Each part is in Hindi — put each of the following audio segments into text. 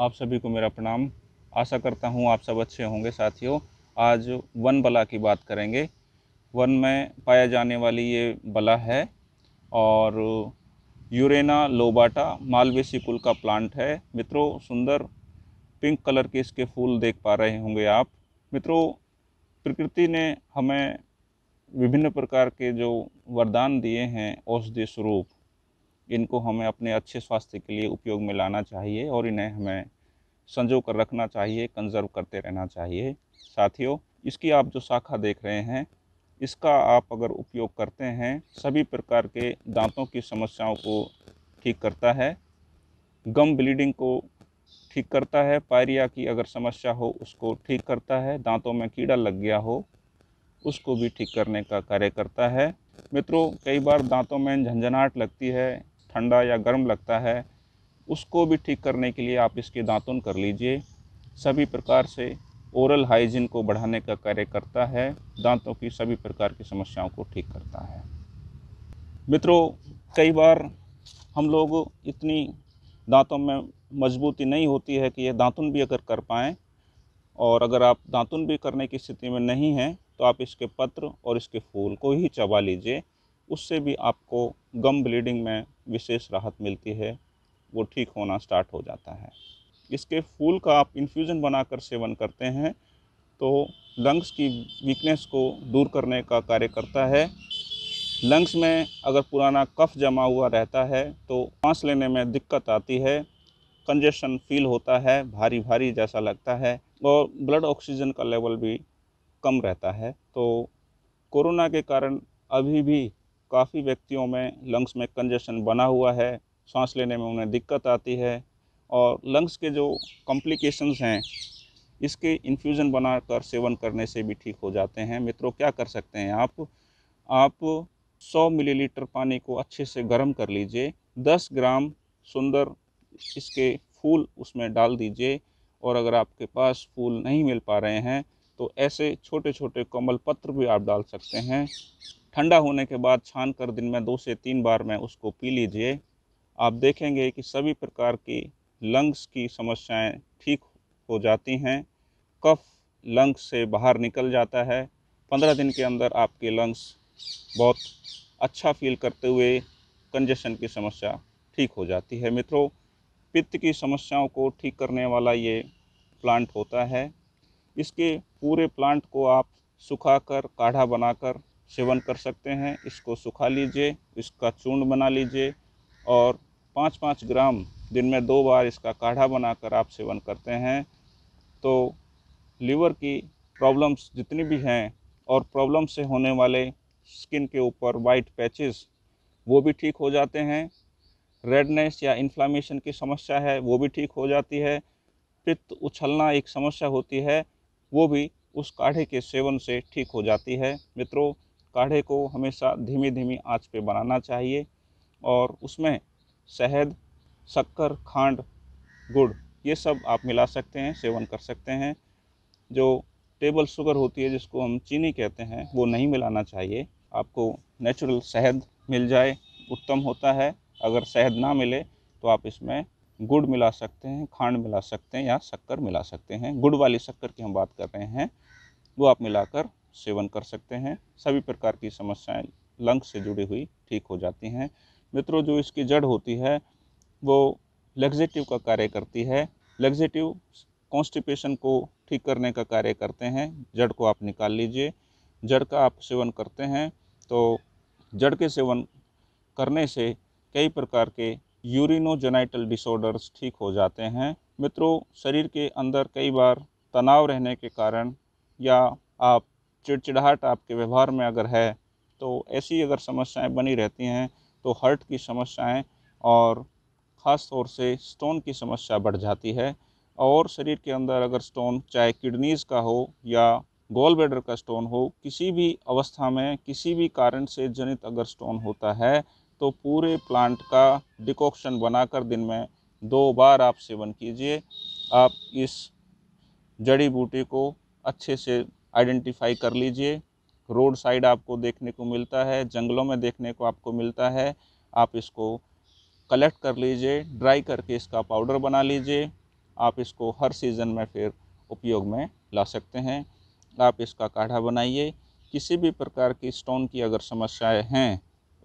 आप सभी को मेरा प्रणाम आशा करता हूँ आप सब अच्छे होंगे साथियों आज वन बला की बात करेंगे वन में पाया जाने वाली ये बला है और यूरेना लोबाटा मालवेसी कुल का प्लांट है मित्रों सुंदर पिंक कलर के इसके फूल देख पा रहे होंगे आप मित्रों प्रकृति ने हमें विभिन्न प्रकार के जो वरदान दिए हैं औषधि स्वरूप इनको हमें अपने अच्छे स्वास्थ्य के लिए उपयोग में लाना चाहिए और इन्हें हमें संजो कर रखना चाहिए कंजर्व करते रहना चाहिए साथियों इसकी आप जो शाखा देख रहे हैं इसका आप अगर उपयोग करते हैं सभी प्रकार के दांतों की समस्याओं को ठीक करता है गम ब्लीडिंग को ठीक करता है पायरिया की अगर समस्या हो उसको ठीक करता है दांतों में कीड़ा लग गया हो उसको भी ठीक करने का कार्य करता है मित्रों कई बार दांतों में झंझनाहट लगती है ठंडा या गर्म लगता है उसको भी ठीक करने के लिए आप इसके दांतुन कर लीजिए सभी प्रकार से ओरल हाइजीन को बढ़ाने का कार्य करता है दांतों की सभी प्रकार की समस्याओं को ठीक करता है मित्रों कई बार हम लोग इतनी दांतों में मजबूती नहीं होती है कि यह दांतुन भी अगर कर पाएँ और अगर आप दांतुन भी करने की स्थिति में नहीं हैं तो आप इसके पत्र और इसके फूल को ही चबा लीजिए उससे भी आपको गम ब्लीडिंग में विशेष राहत मिलती है वो ठीक होना स्टार्ट हो जाता है इसके फूल का आप इन्फ्यूज़न बनाकर सेवन करते हैं तो लंग्स की वीकनेस को दूर करने का कार्य करता है लंग्स में अगर पुराना कफ जमा हुआ रहता है तो सांस लेने में दिक्कत आती है कंजेशन फील होता है भारी भारी जैसा लगता है और ब्लड ऑक्सीजन का लेवल भी कम रहता है तो कोरोना के कारण अभी भी काफ़ी व्यक्तियों में लंग्स में कंजेशन बना हुआ है सांस लेने में उन्हें दिक्कत आती है और लंग्स के जो कॉम्प्लिकेशंस हैं इसके इन्फ्यूज़न बनाकर सेवन करने से भी ठीक हो जाते हैं मित्रों क्या कर सकते हैं आप आप 100 मिलीलीटर पानी को अच्छे से गर्म कर लीजिए 10 ग्राम सुंदर इसके फूल उसमें डाल दीजिए और अगर आपके पास फूल नहीं मिल पा रहे हैं तो ऐसे छोटे छोटे कमल पत्र भी आप डाल सकते हैं ठंडा होने के बाद छान कर दिन में दो से तीन बार में उसको पी लीजिए आप देखेंगे कि सभी प्रकार की लंग्स की समस्याएं ठीक हो जाती हैं कफ लंग्स से बाहर निकल जाता है पंद्रह दिन के अंदर आपके लंग्स बहुत अच्छा फील करते हुए कंजेशन की समस्या ठीक हो जाती है मित्रों पित्त की समस्याओं को ठीक करने वाला ये प्लांट होता है इसके पूरे प्लांट को आप सुखाकर काढ़ा बनाकर सेवन कर सकते हैं इसको सुखा लीजिए इसका चूर्ण बना लीजिए और पाँच पाँच ग्राम दिन में दो बार इसका काढ़ा बनाकर आप सेवन करते हैं तो लीवर की प्रॉब्लम्स जितनी भी हैं और प्रॉब्लम से होने वाले स्किन के ऊपर वाइट पैचेस वो भी ठीक हो जाते हैं रेडनेस या इन्फ्लामेशन की समस्या है वो भी ठीक हो जाती है पित्त उछलना एक समस्या होती है वो भी उस काढ़े के सेवन से ठीक हो जाती है मित्रों काढ़े को हमेशा धीमी धीमी आंच पे बनाना चाहिए और उसमें शहद शक्कर खांड गुड़ ये सब आप मिला सकते हैं सेवन कर सकते हैं जो टेबल शुगर होती है जिसको हम चीनी कहते हैं वो नहीं मिलाना चाहिए आपको नेचुरल शहद मिल जाए उत्तम होता है अगर शहद ना मिले तो आप इसमें गुड़ मिला सकते हैं खांड मिला सकते हैं या शक्कर मिला सकते हैं गुड़ वाली शक्कर की हम बात कर रहे हैं वो आप मिलाकर सेवन कर सकते हैं सभी प्रकार की समस्याएं लंग से जुड़ी हुई ठीक हो जाती हैं मित्रों जो इसकी जड़ होती है वो लग्जेटिव का कार्य करती है लेग्जेटिव कॉन्स्टिपेशन को ठीक करने का कार्य करते हैं जड़ को आप निकाल लीजिए जड़ का आप सेवन करते हैं तो जड़ के सेवन करने से कई प्रकार के यूरिनोजेनाइटल डिसऑर्डर्स ठीक हो जाते हैं मित्रों शरीर के अंदर कई बार तनाव रहने के कारण या आप चिड़चिड़ाहट आपके व्यवहार में अगर है तो ऐसी अगर समस्याएं बनी रहती हैं तो हर्ट की समस्याएं और ख़ास तौर से स्टोन की समस्या बढ़ जाती है और शरीर के अंदर अगर स्टोन चाहे किडनीज़ का हो या गोल बेडर का स्टोन हो किसी भी अवस्था में किसी भी कारण से जनित अगर स्टोन होता है तो पूरे प्लांट का डिकॉक्शन बनाकर दिन में दो बार आप सेवन कीजिए आप इस जड़ी बूटी को अच्छे से आइडेंटिफाई कर लीजिए रोड साइड आपको देखने को मिलता है जंगलों में देखने को आपको मिलता है आप इसको कलेक्ट कर लीजिए ड्राई करके इसका पाउडर बना लीजिए आप इसको हर सीज़न में फिर उपयोग में ला सकते हैं आप इसका काढ़ा बनाइए किसी भी प्रकार की स्टोन की अगर समस्याएं हैं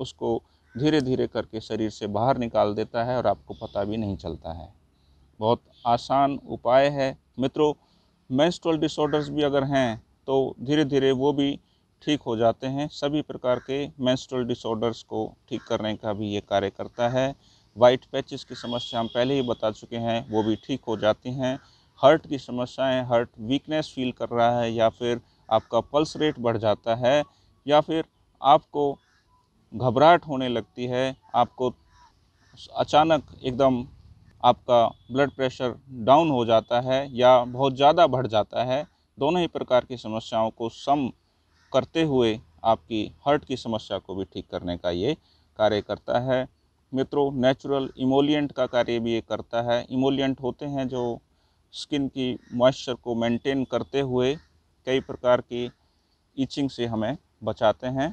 उसको धीरे धीरे करके शरीर से बाहर निकाल देता है और आपको पता भी नहीं चलता है बहुत आसान उपाय है मित्रों मेंस्ट्रुअल डिसऑर्डर्स भी अगर हैं तो धीरे धीरे वो भी ठीक हो जाते हैं सभी प्रकार के मेंस्ट्रुअल डिसऑर्डर्स को ठीक करने का भी ये कार्य करता है वाइट पैचेस की समस्या हम पहले ही बता चुके हैं वो भी ठीक हो जाती हैं हर्ट की समस्याएं हर्ट वीकनेस फील कर रहा है या फिर आपका पल्स रेट बढ़ जाता है या फिर आपको घबराहट होने लगती है आपको अचानक एकदम आपका ब्लड प्रेशर डाउन हो जाता है या बहुत ज़्यादा बढ़ जाता है दोनों ही प्रकार की समस्याओं को सम करते हुए आपकी हर्ट की समस्या को भी ठीक करने का ये कार्य करता है मित्रों नेचुरल इमोलियंट का कार्य भी ये करता है इमोलियंट होते हैं जो स्किन की मॉइस्चर को मेंटेन करते हुए कई प्रकार की ईचिंग से हमें बचाते हैं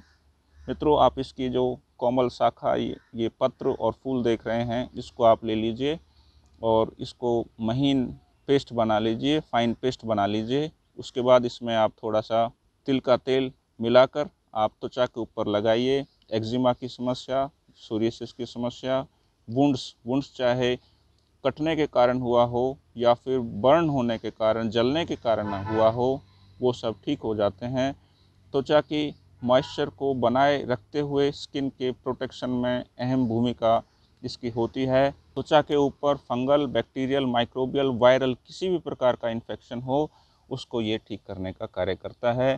मित्रों आप इसकी जो कोमल शाखा ये, ये पत्र और फूल देख रहे हैं इसको आप ले लीजिए और इसको महीन पेस्ट बना लीजिए फाइन पेस्ट बना लीजिए उसके बाद इसमें आप थोड़ा सा तिल का तेल मिलाकर आप त्वचा के ऊपर लगाइए एक्जिमा की समस्या सूर्यसिस की समस्या वुंड्स वुंड्स चाहे कटने के कारण हुआ हो या फिर बर्न होने के कारण जलने के कारण हुआ हो वो सब ठीक हो जाते हैं त्वचा की मॉइस्चर को बनाए रखते हुए स्किन के प्रोटेक्शन में अहम भूमिका इसकी होती है त्वचा के ऊपर फंगल बैक्टीरियल माइक्रोबियल वायरल किसी भी प्रकार का इन्फेक्शन हो उसको ये ठीक करने का कार्य करता है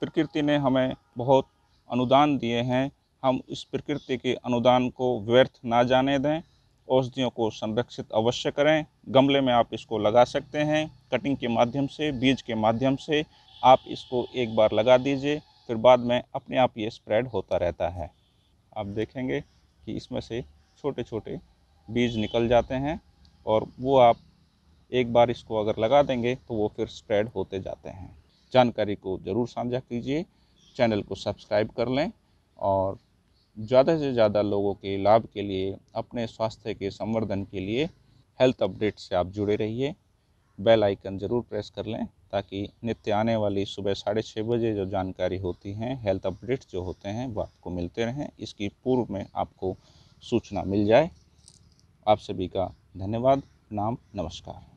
प्रकृति ने हमें बहुत अनुदान दिए हैं हम इस प्रकृति के अनुदान को व्यर्थ ना जाने दें औषधियों को संरक्षित अवश्य करें गमले में आप इसको लगा सकते हैं कटिंग के माध्यम से बीज के माध्यम से आप इसको एक बार लगा दीजिए फिर बाद में अपने आप ये स्प्रेड होता रहता है आप देखेंगे कि इसमें से छोटे छोटे बीज निकल जाते हैं और वो आप एक बार इसको अगर लगा देंगे तो वो फिर स्प्रेड होते जाते हैं जानकारी को ज़रूर साझा कीजिए चैनल को सब्सक्राइब कर लें और ज़्यादा से ज़्यादा लोगों के लाभ के लिए अपने स्वास्थ्य के संवर्धन के लिए हेल्थ अपडेट से आप जुड़े रहिए बेल आइकन ज़रूर प्रेस कर लें ताकि नित्य आने वाली सुबह साढ़े छः बजे जो जानकारी होती हैं हेल्थ अपडेट जो होते हैं वो आपको मिलते रहें इसकी पूर्व में आपको सूचना मिल जाए आप सभी का धन्यवाद नाम नमस्कार